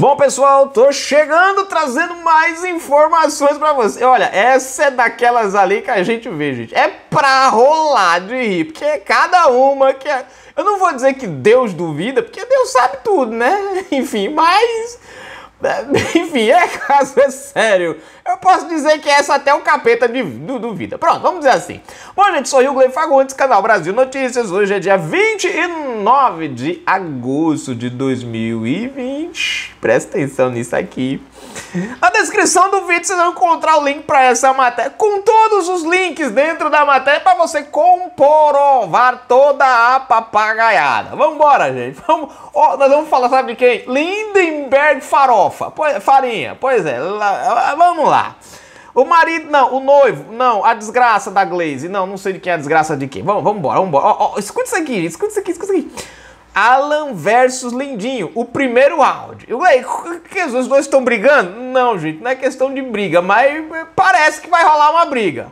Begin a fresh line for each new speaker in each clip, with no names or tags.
Bom, pessoal, tô chegando trazendo mais informações para você. Olha, essa é daquelas ali que a gente vê, gente. É pra rolar de rir, porque é cada uma que é... Eu não vou dizer que Deus duvida, porque Deus sabe tudo, né? Enfim, mas Enfim, é caso é sério. Eu posso dizer que essa é até o capeta de, duvida. Pronto, vamos dizer assim. Bom, gente, sou o Glenn Fagundes, canal Brasil Notícias. Hoje é dia 29 de agosto de 2020. Presta atenção nisso aqui. Na descrição do vídeo você vai encontrar o link para essa matéria, com todos os links dentro da matéria para você comprovar toda a papagaiada. embora gente. Vamos, oh, nós vamos falar, sabe de quem? Lindenberg Farofa farofa, farinha, pois é, lá, vamos lá. O marido, não, o noivo, não, a desgraça da Glaze, não, não sei de quem é a desgraça de quem. Vamos, vamos embora, vamos embora. escuta isso aqui, escuta isso aqui, escuta isso aqui. Alan versus Lindinho, o primeiro round. Eu falei, que os dois estão brigando? Não, gente, não é questão de briga, mas parece que vai rolar uma briga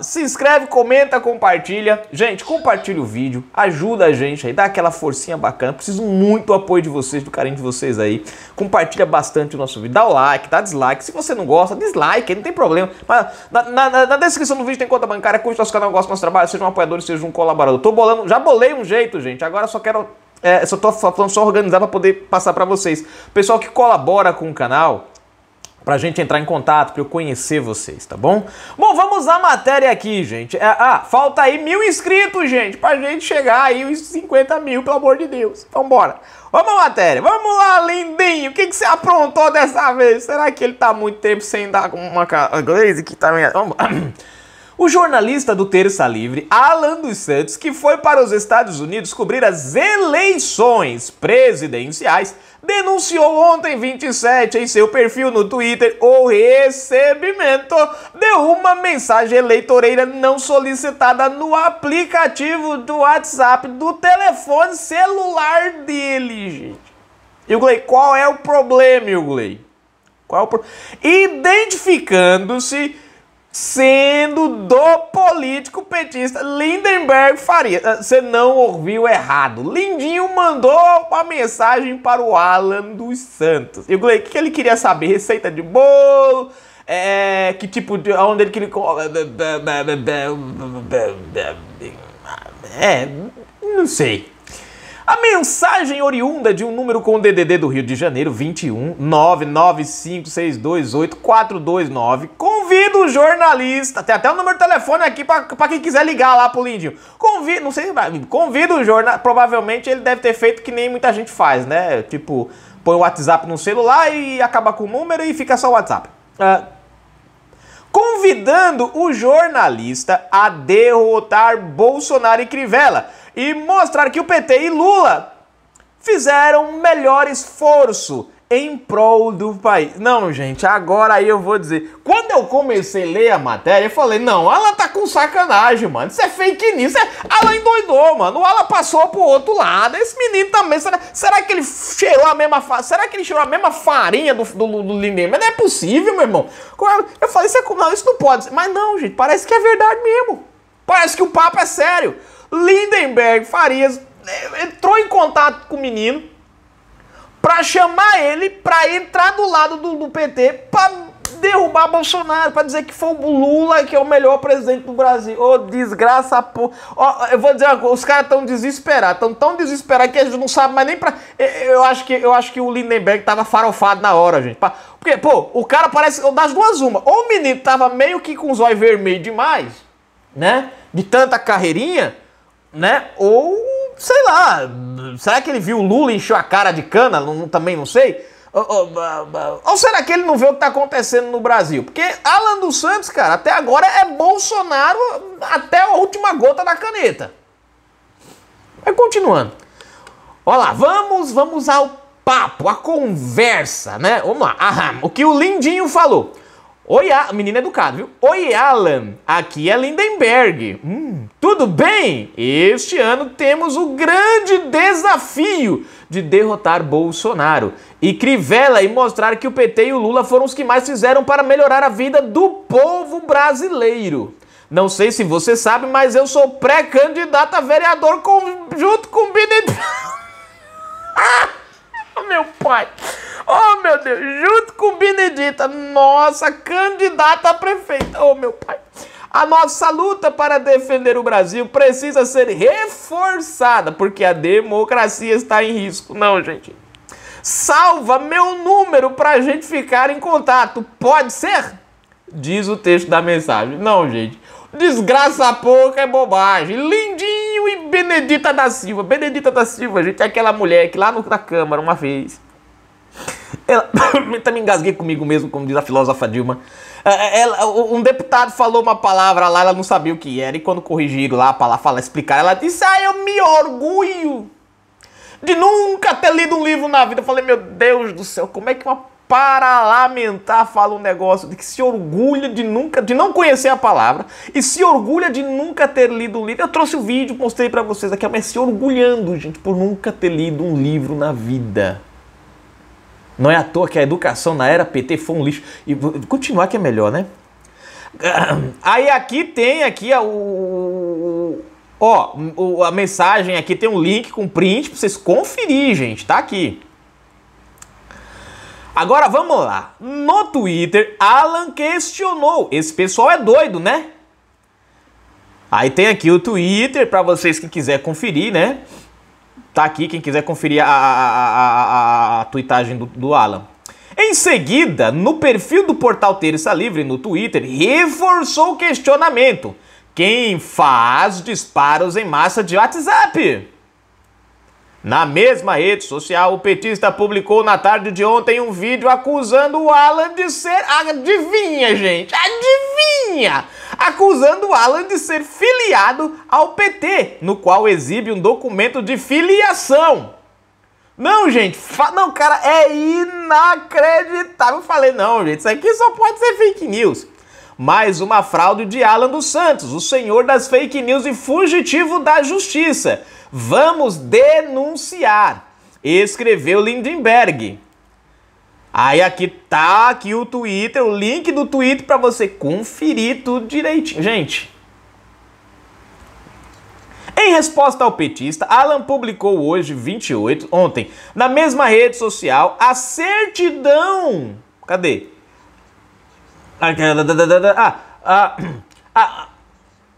se inscreve, comenta, compartilha. Gente, compartilha o vídeo, ajuda a gente aí, dá aquela forcinha bacana. Preciso muito do apoio de vocês, do carinho de vocês aí. Compartilha bastante o nosso vídeo, dá o like, dá dislike. Se você não gosta, dislike, não tem problema. Mas na, na, na descrição do vídeo tem conta bancária, curte nosso canal, gosta do nosso trabalho, seja um apoiador, seja um colaborador. Tô bolando, já bolei um jeito, gente. Agora só quero é, só tô falando só organizar para poder passar para vocês. Pessoal que colabora com o canal, para a gente entrar em contato, para eu conhecer vocês, tá bom? Bom, vamos à matéria aqui, gente. É, ah, falta aí mil inscritos, gente, para gente chegar aí os 50 mil, pelo amor de Deus. Então bora. Vamos à matéria. Vamos lá, lindinho. O que, que você aprontou dessa vez? Será que ele tá muito tempo sem dar uma Glaze que tá... Vamos... O jornalista do Terça Livre, Alan dos Santos, que foi para os Estados Unidos cobrir as eleições presidenciais, denunciou ontem 27 em seu perfil no Twitter o recebimento de uma mensagem eleitoreira não solicitada no aplicativo do WhatsApp do telefone celular dele, gente. Yugley, qual é o problema, Yugley? Qual é o pro... Identificando-se sendo do político petista Lindenberg Faria. Você não ouviu errado. Lindinho mandou uma mensagem para o Alan dos Santos. E o Glei, o que ele queria saber? Receita de bolo? É, que tipo de. onde ele queria. É. Não sei. A mensagem oriunda de um número com o DDD do Rio de Janeiro 21 995628429 convida o jornalista, tem até o número de telefone aqui para quem quiser ligar lá pro Lindinho. Convida, não sei, convida o jornalista, provavelmente ele deve ter feito que nem muita gente faz, né? Tipo, põe o WhatsApp no celular e acaba com o número e fica só o WhatsApp. Uh, convidando o jornalista a derrotar Bolsonaro e Crivella e mostrar que o PT e Lula fizeram um melhor esforço em prol do país. Não, gente, agora aí eu vou dizer. Quando eu comecei a ler a matéria, eu falei, não, ela tá com sacanagem, mano. Isso é fake news. É... Ela endoidou, mano. Ela passou pro outro lado. Esse menino também. Será, será que ele cheirou a mesma fa... Será que ele cheirou a mesma farinha do, do, do, do Mas não é possível, meu irmão. É eu falei, isso é... não, isso não pode ser. Mas não, gente, parece que é verdade mesmo. Parece que o papo é sério. Lindenberg Farias eh, entrou em contato com o menino para chamar ele para entrar do lado do, do PT para derrubar Bolsonaro, para dizer que foi o Lula que é o melhor presidente do Brasil. Ô, oh, desgraça, pô. Oh, eu vou dizer uma coisa, os caras estão desesperados, estão tão desesperados que a gente não sabe mais nem pra... Eu acho que, eu acho que o Lindenberg tava farofado na hora, gente. Porque, pô, o cara parece... Das duas, uma. Ou o menino tava meio que com os olhos vermelhos demais, né? De tanta carreirinha né? Ou, sei lá, será que ele viu o Lula e encheu a cara de cana? Não, também não sei. Ou, será que ele não vê o que está acontecendo no Brasil? Porque Alan dos Santos, cara, até agora é Bolsonaro até a última gota da caneta. Mas continuando. Olha lá, vamos, vamos ao papo, a conversa, né? Vamos lá. Aham, o que o Lindinho falou. Oi, a... menina é educada, viu? Oi, Alan. Aqui é Lindenberg. Hum, tudo bem? Este ano temos o grande desafio de derrotar Bolsonaro e Crivella e mostrar que o PT e o Lula foram os que mais fizeram para melhorar a vida do povo brasileiro. Não sei se você sabe, mas eu sou pré-candidato a vereador com... junto com o Biden. ah, meu pai. Oh, meu Deus, junto com Benedita, nossa candidata a prefeita. Oh, meu pai. A nossa luta para defender o Brasil precisa ser reforçada, porque a democracia está em risco. Não, gente. Salva meu número para a gente ficar em contato. Pode ser? Diz o texto da mensagem. Não, gente. Desgraça pouca é bobagem. Lindinho e Benedita da Silva. Benedita da Silva, gente, é aquela mulher que lá na Câmara uma vez ela, também engasguei comigo mesmo, como diz a filósofa Dilma. É, é, ela, um deputado falou uma palavra lá, ela não sabia o que era, e quando corrigiram lá para falar, explicar, ela disse: Ah, eu me orgulho de nunca ter lido um livro na vida. Eu falei: Meu Deus do céu, como é que uma parlamentar fala um negócio de que se orgulha de nunca, de não conhecer a palavra e se orgulha de nunca ter lido um livro. Eu trouxe o um vídeo, mostrei para vocês aqui, mas se orgulhando, gente, por nunca ter lido um livro na vida. Não é à toa que a educação na era PT foi um lixo. E continuar que é melhor, né? Aí aqui tem aqui a, o, ó, a mensagem aqui tem um link com print para vocês conferir, gente, tá aqui. Agora vamos lá. No Twitter, Alan questionou. Esse pessoal é doido, né? Aí tem aqui o Twitter para vocês que quiser conferir, né? Tá aqui quem quiser conferir a, a, a, a, a do, do Alan. Em seguida, no perfil do portal Terça Livre no Twitter, reforçou o questionamento. Quem faz disparos em massa de WhatsApp? Na mesma rede social, o petista publicou na tarde de ontem um vídeo acusando o Alan de ser. Adivinha, gente? Adivinha! Acusando o Alan de ser filiado ao PT, no qual exibe um documento de filiação. Não, gente, fa... não, cara, é inacreditável. Eu falei, não, gente, isso aqui só pode ser fake news. Mais uma fraude de Alan dos Santos, o senhor das fake news e fugitivo da justiça Vamos denunciar, escreveu Lindenberg. Aí aqui tá aqui o Twitter, o link do Twitter para você conferir tudo direitinho. Gente, em resposta ao petista, Alan publicou hoje, 28, ontem, na mesma rede social, a certidão. Cadê? Ah, ah, a, ah, ah, ah,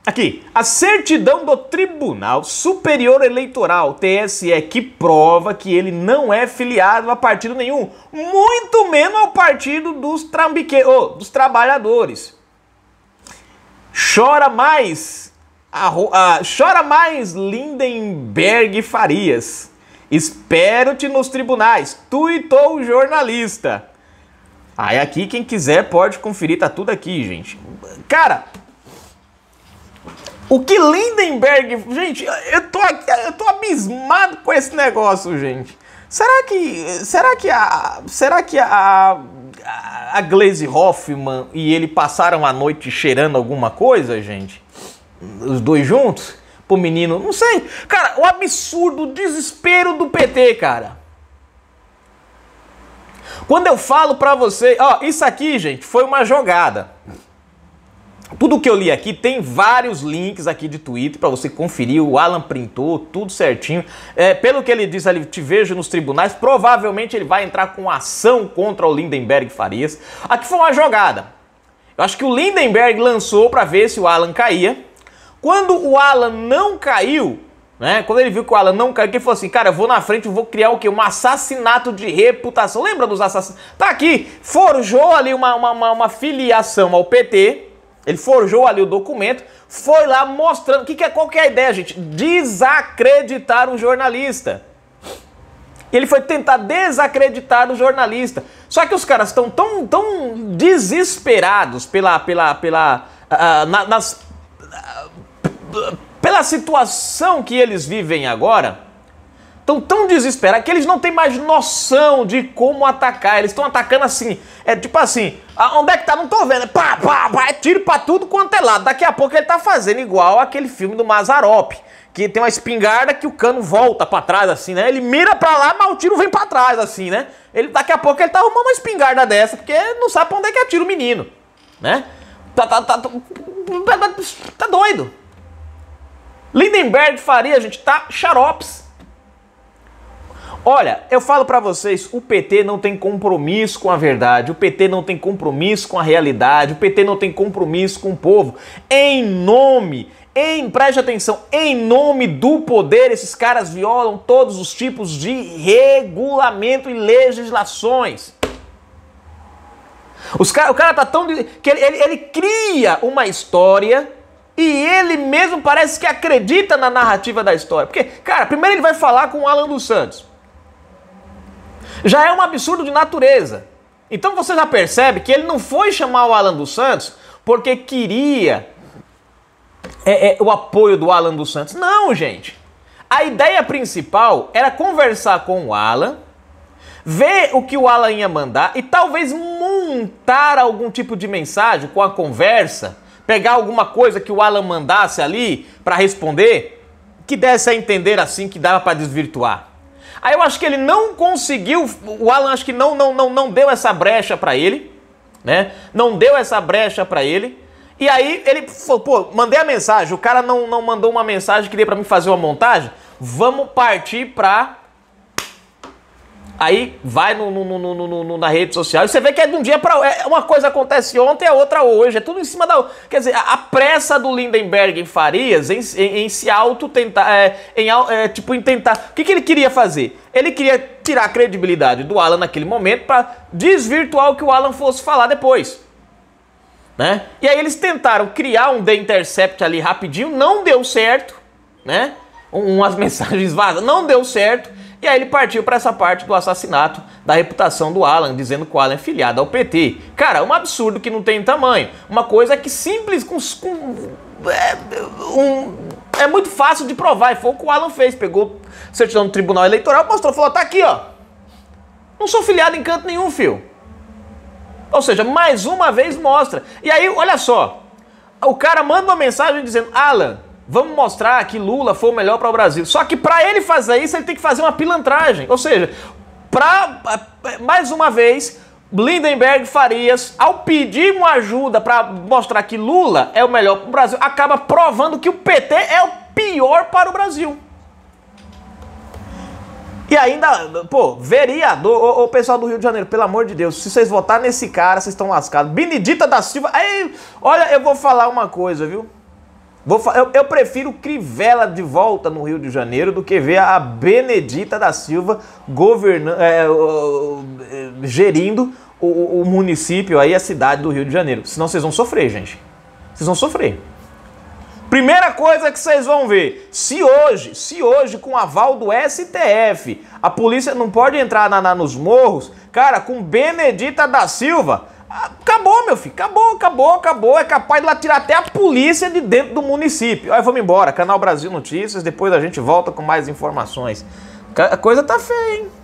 Aqui, a certidão do Tribunal Superior Eleitoral, TSE, que prova que ele não é filiado a partido nenhum, muito menos ao partido dos, oh, dos trabalhadores. Chora mais, a, a, chora mais Lindenberg Farias. Espero-te nos tribunais, tuitou o jornalista. Aí aqui quem quiser pode conferir, tá tudo aqui, gente. Cara, o que Lindenberg. Gente, eu tô, aqui, eu tô abismado com esse negócio, gente. Será que. Será que a. Será que a. A, Glaze Hoffman e ele passaram a noite cheirando alguma coisa, gente? Os dois juntos? Pro menino, não sei. Cara, o absurdo, o desespero do PT, cara. Quando eu falo pra você, ó, isso aqui, gente, foi uma jogada. Tudo que eu li aqui tem vários links aqui de Twitter para você conferir. O Alan printou tudo certinho. É, pelo que ele disse ali, te vejo nos tribunais. Provavelmente ele vai entrar com ação contra o Lindenberg Farias. Aqui foi uma jogada. Eu acho que o Lindenberg lançou para ver se o Alan caía. Quando o Alan não caiu, né? Quando ele viu que o Alan não caiu, ele falou assim: Cara, eu vou na frente, eu vou criar o quê? Um assassinato de reputação. Lembra dos assassinos? Tá aqui, forjou ali uma, uma, uma, uma filiação ao PT ele forjou ali o documento, foi lá mostrando. O que, que, é, qual que é a ideia, gente? Desacreditar o jornalista. Ele foi tentar desacreditar o jornalista. Só que os caras estão tão, tão desesperados pela. pela, pela uh, na, nas, uh, pela situação que eles vivem agora estão tão desesperados que eles não têm mais noção de como atacar. Eles estão atacando assim. É tipo assim, onde é que tá? Não tô vendo. Pá, pá, pá, é tiro pra tudo quanto é lado. Daqui a pouco ele tá fazendo igual aquele filme do Mazarop. Que tem uma espingarda que o cano volta para trás, assim, né? Ele mira pra lá, mas o tiro vem para trás, assim, né? Ele, daqui a pouco ele tá arrumando uma espingarda dessa, porque não sabe pra onde é que atira o menino, né? Tá, tá, tá, tá, tá doido. Lindenberg Faria, gente, tá xarops. Olha, eu falo para vocês, o PT não tem compromisso com a verdade, o PT não tem compromisso com a realidade, o PT não tem compromisso com o povo. Em nome, em preste atenção, em nome do poder, esses caras violam todos os tipos de regulamento e legislações. Os cara, o cara tá tão. que ele, ele, ele cria uma história e ele mesmo parece que acredita na narrativa da história. Porque, cara, primeiro ele vai falar com o Alan dos Santos já é um absurdo de natureza. Então você já percebe que ele não foi chamar o Alan dos Santos porque queria é, é, o apoio do Alan dos Santos. Não, gente. A ideia principal era conversar com o Alan, ver o que o Alan ia mandar e talvez montar algum tipo de mensagem com a conversa, pegar alguma coisa que o Alan mandasse ali para responder, que desse a entender assim que dava para desvirtuar. Aí eu acho que ele não conseguiu, o Alan acho que não não não não deu essa brecha para ele, né? Não deu essa brecha para ele. E aí ele falou, pô, mandei a mensagem, o cara não, não mandou uma mensagem que dê para mim fazer uma montagem. Vamos partir para Aí vai no, no, no, na rede social e você vê que é de um dia para é, uma coisa acontece ontem, a é outra hoje, é tudo em cima da. Quer dizer, a, a pressa do Lindenberg em Farias em, em, em se auto tentar, é, em é, tipo em tentar. O que, que ele queria fazer? Ele queria tirar a credibilidade do Alan naquele momento para desvirtuar o que o Alan fosse falar depois. Né? E aí eles tentaram criar um The Intercept ali rapidinho, não deu certo, né? Um, umas mensagens vazas, não deu certo. E aí ele partiu para essa parte do assassinato da reputação do Alan, dizendo que o Alan é filiado ao PT. Cara, é um absurdo que não tem tamanho. Uma coisa que simples com, com é, um, é muito fácil de provar. E foi o que o Alan fez. Pegou certidão do Tribunal Eleitoral, mostrou, falou: "Tá aqui, ó. Não sou filiado em canto nenhum, fio." Ou seja, mais uma vez mostra. E aí, olha só. O cara manda uma mensagem dizendo: "Alan, Vamos mostrar que Lula foi o melhor para o Brasil. Só que para ele fazer isso, ele tem que fazer uma pilantragem. Ou seja, para eh, mais uma vez, Lindenberg Farias, ao pedir uma ajuda para mostrar que Lula é o melhor para o Brasil, acaba provando que o PT é o pior para o Brasil. E ainda, pô, vereador, o pessoal do Rio de Janeiro, pelo amor de Deus, se vocês votarem nesse cara, vocês estão lascados. Benedita da Silva, aí, olha, eu vou falar uma coisa, viu? Vou, eu, eu, prefiro Crivella de volta no Rio de Janeiro do que ver a Benedita da Silva governa, é, é gerindo o, o, município aí, a cidade do Rio de Janeiro. Senão vocês vão sofrer, gente. Vocês vão sofrer. Primeira coisa que vocês vão ver, se hoje, se hoje com aval do STF, a polícia não pode entrar na, na, nos morros, cara, com Benedita da Silva, Acabou, meu filho. Acabou, acabou, acabou. É capaz de lá tirar até a polícia de dentro do município. Aí vamos embora. Canal Brasil Notícias. Depois a gente volta com mais informações. A coisa tá feia, hein?